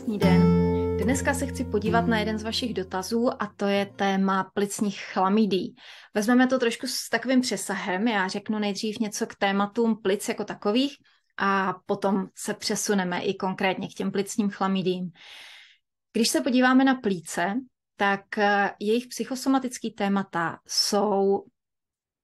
krásný den. Dneska se chci podívat na jeden z vašich dotazů a to je téma plicních chlamidí. Vezmeme to trošku s takovým přesahem, já řeknu nejdřív něco k tématům plic jako takových a potom se přesuneme i konkrétně k těm plicním chlamidím. Když se podíváme na plíce, tak eh, jejich psychosomatický témata jsou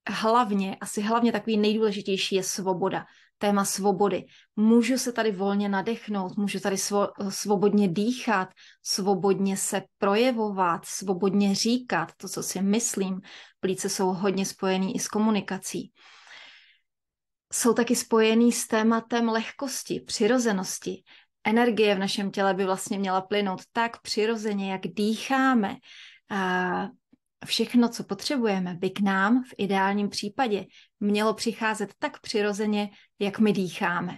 hlavně, asi hlavně takový nejdůležitější je svoboda téma svobody. Můžu se tady volně nadechnout, můžu tady svo, svobodně dýchat, svobodně se projevovat, svobodně říkat to, co si myslím. Plíce jsou hodně spojený i s komunikací. Jsou taky spojený s tématem lehkosti, přirozenosti. Energie v našem těle by vlastně měla plynout tak přirozeně, jak dýcháme. A všechno, co potřebujeme, by k nám v ideálním případě mělo přicházet tak přirozeně, jak my dýcháme.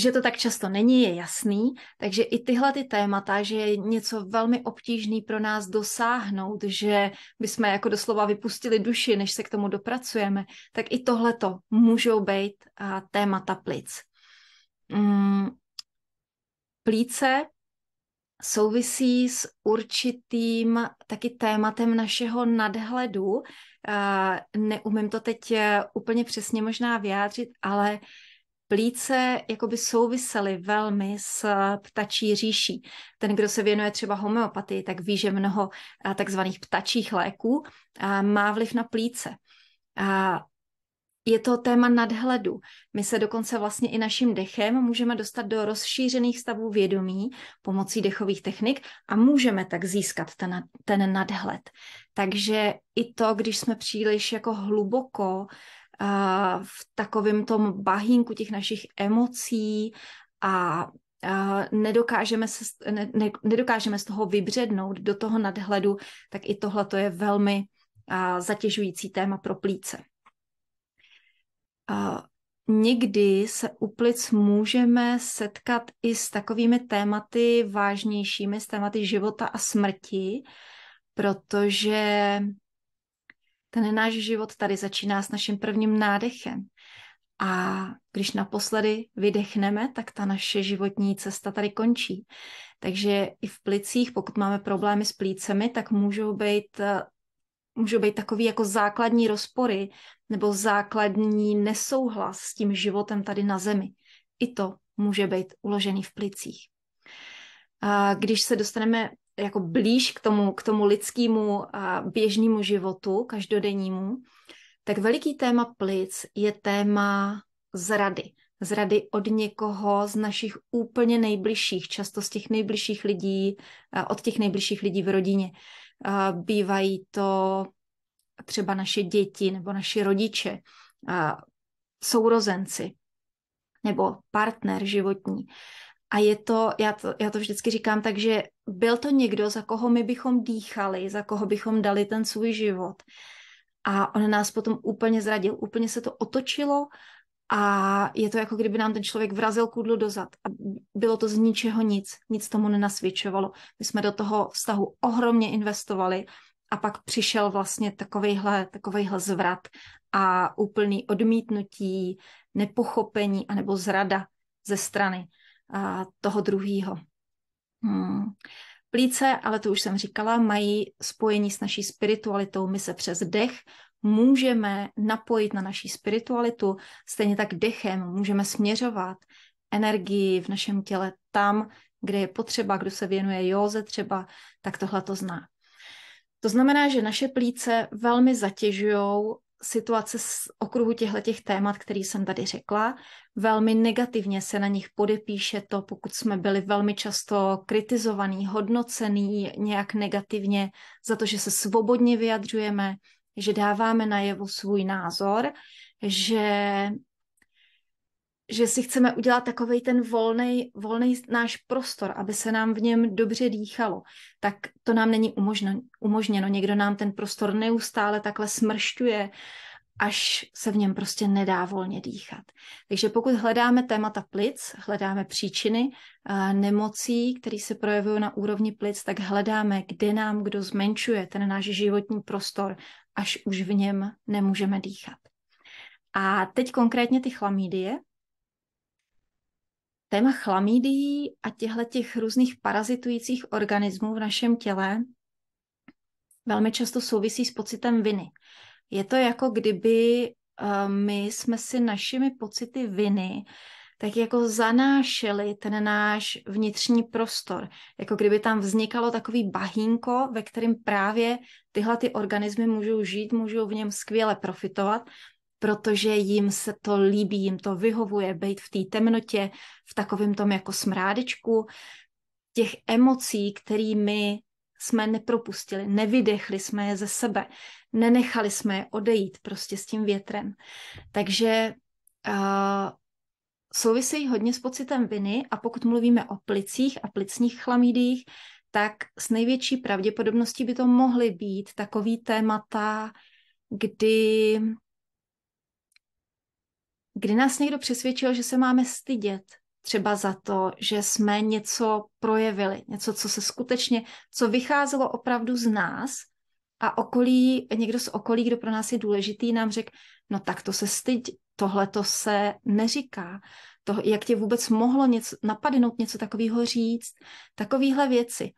Že to tak často není, je jasný, takže i tyhle ty témata, že je něco velmi obtížný pro nás dosáhnout, že bychom jako doslova vypustili duši, než se k tomu dopracujeme, tak i tohleto můžou být témata plic. Mm, plíce souvisí s určitým taky tématem našeho nadhledu. Neumím to teď eh, úplně přesně možná vyjádřit, ale plíce jakoby souvisely velmi s eh, ptačí říší. Ten, kdo se věnuje třeba homeopatii, tak ví, že mnoho eh, takzvaných ptačích léků má vliv na plíce. A je to téma nadhledu. My se dokonce vlastně i naším dechem můžeme dostat do rozšířených stavů vědomí pomocí dechových technik a můžeme tak získat ten, ten nadhled. Takže i to, když jsme příliš jako hluboko uh, v takovém tom bahínku těch našich emocí a uh, nedokážeme, se, ne, ne, nedokážeme z toho vybřednout do toho nadhledu, tak i tohle to je velmi uh, zatěžující téma pro plíce někdy se u plic můžeme setkat i s takovými tématy vážnějšími, s tématy života a smrti, protože ten náš život tady začíná s naším prvním nádechem. A když naposledy vydechneme, tak ta naše životní cesta tady končí. Takže i v plicích, pokud máme problémy s plícemi, tak můžou být, můžou být takový jako základní rozpory nebo základní nesouhlas s tím životem tady na Zemi. I to může být uložený v plicích. A když se dostaneme jako blíž k tomu, k tomu lidskému běžnému životu, každodennímu, tak veliký téma plic je téma zrady. Zrady od někoho z našich úplně nejbližších, často z těch nejbližších lidí, od těch nejbližších lidí v rodině. Bývají to třeba naše děti nebo naši rodiče, sourozenci nebo partner životní. A je to, já to, já to vždycky říkám tak, že byl to někdo, za koho my bychom dýchali, za koho bychom dali ten svůj život. A on nás potom úplně zradil, úplně se to otočilo a je to jako kdyby nám ten člověk vrazil kudlu dozad a bylo to z ničeho nic, nic tomu nenasvědčovalo. My jsme do toho vztahu ohromně investovali a pak přišel vlastně takovejhle, takovejhle zvrat a úplný odmítnutí, nepochopení anebo zrada ze strany a, toho druhého. Hmm. Plíce, ale to už jsem říkala, mají spojení s naší spiritualitou. My se přes dech můžeme napojit na naší spiritualitu, stejně tak dechem můžeme směřovat energii v našem těle tam, kde je potřeba, kdo se věnuje józe třeba, tak tohle to zná. To znamená, že naše plíce velmi zatěžují situace z okruhu těchto témat, který jsem tady řekla. Velmi negativně se na nich podepíše to, pokud jsme byli velmi často kritizovaní, hodnocený nějak negativně za to, že se svobodně vyjadřujeme, že dáváme najevo svůj názor, že že si chceme udělat takový ten volný náš prostor, aby se nám v něm dobře dýchalo, tak to nám není umožno, umožněno. Někdo nám ten prostor neustále takhle smršťuje, až se v něm prostě nedá volně dýchat. Takže pokud hledáme témata plic, hledáme příčiny eh, nemocí, které se projevují na úrovni plic, tak hledáme, kde nám kdo zmenšuje ten náš životní prostor, až už v něm nemůžeme dýchat. A teď konkrétně ty chlamídie, Téma chlamídií a těchto těch různých parazitujících organismů v našem těle velmi často souvisí s pocitem viny. Je to jako kdyby eh, my jsme si našimi pocity viny tak jako zanášeli ten náš vnitřní prostor. Jako kdyby tam vznikalo takový bahínko, ve kterém právě tyhle ty organismy můžou žít, můžou v něm skvěle profitovat protože jim se to líbí, jim to vyhovuje být v té temnotě, v takovém tom jako smrádečku, těch emocí, kterými jsme nepropustili, nevydechli jsme je ze sebe, nenechali jsme je odejít prostě s tím větrem. Takže uh, souvisejí hodně s pocitem viny a pokud mluvíme o plicích a plicních chlamídích, tak s největší pravděpodobností by to mohly být takový témata, kdy kdy nás někdo přesvědčil, že se máme stydět třeba za to, že jsme něco projevili, něco, co se skutečně, co vycházelo opravdu z nás a okolí, někdo z okolí, kdo pro nás je důležitý, nám řekl, no tak to se styď, tohle to se neříká, to, jak tě vůbec mohlo něco, napadnout něco takového říct, takovéhle věci.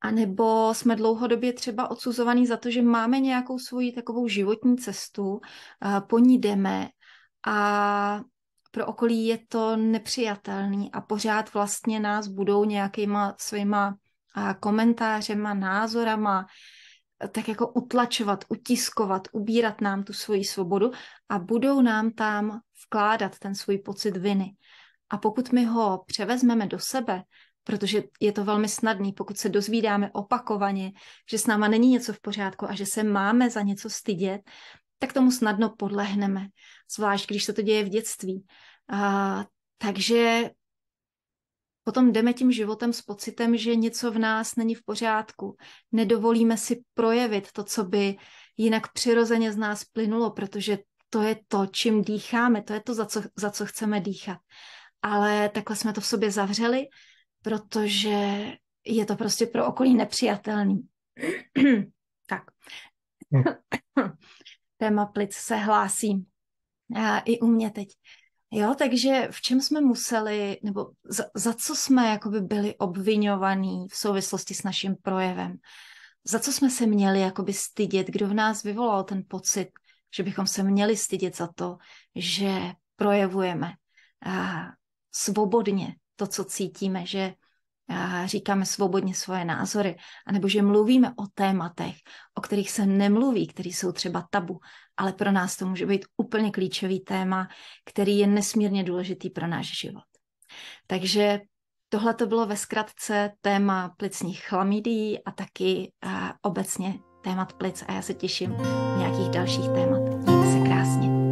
A nebo jsme dlouhodobě třeba odsuzovaní za to, že máme nějakou svoji takovou životní cestu, po ní jdeme, a pro okolí je to nepřijatelný a pořád vlastně nás budou nějakýma svýma komentářema, názorama, eh, tak jako utlačovat, utiskovat, ubírat nám tu svoji svobodu a budou nám tam vkládat ten svůj pocit viny. A pokud my ho převezmeme do sebe, protože je to velmi snadný, pokud se dozvídáme opakovaně, že s náma není něco v pořádku a že se máme za něco stydět, tak tomu snadno podlehneme zvlášť když se to děje v dětství. A, takže potom jdeme tím životem s pocitem, že něco v nás není v pořádku. Nedovolíme si projevit to, co by jinak přirozeně z nás plynulo, protože to je to, čím dýcháme, to je to, za co, za co chceme dýchat. Ale takhle jsme to v sobě zavřeli, protože je to prostě pro okolí nepřijatelný. tak. No. Téma plic se hlásí a i u mě teď. Jo, takže v čem jsme museli, nebo za, za co jsme jakoby byli obvinovaní v souvislosti s naším projevem? Za co jsme se měli jakoby stydět? Kdo v nás vyvolal ten pocit, že bychom se měli stydět za to, že projevujeme a svobodně to, co cítíme, že říkáme svobodně svoje názory, anebo že mluvíme o tématech, o kterých se nemluví, které jsou třeba tabu, ale pro nás to může být úplně klíčový téma, který je nesmírně důležitý pro náš život. Takže tohle to bylo ve zkratce téma plicních chlamidí a taky a obecně témat plic a já se těším nějakých dalších témat. Mějte se krásně.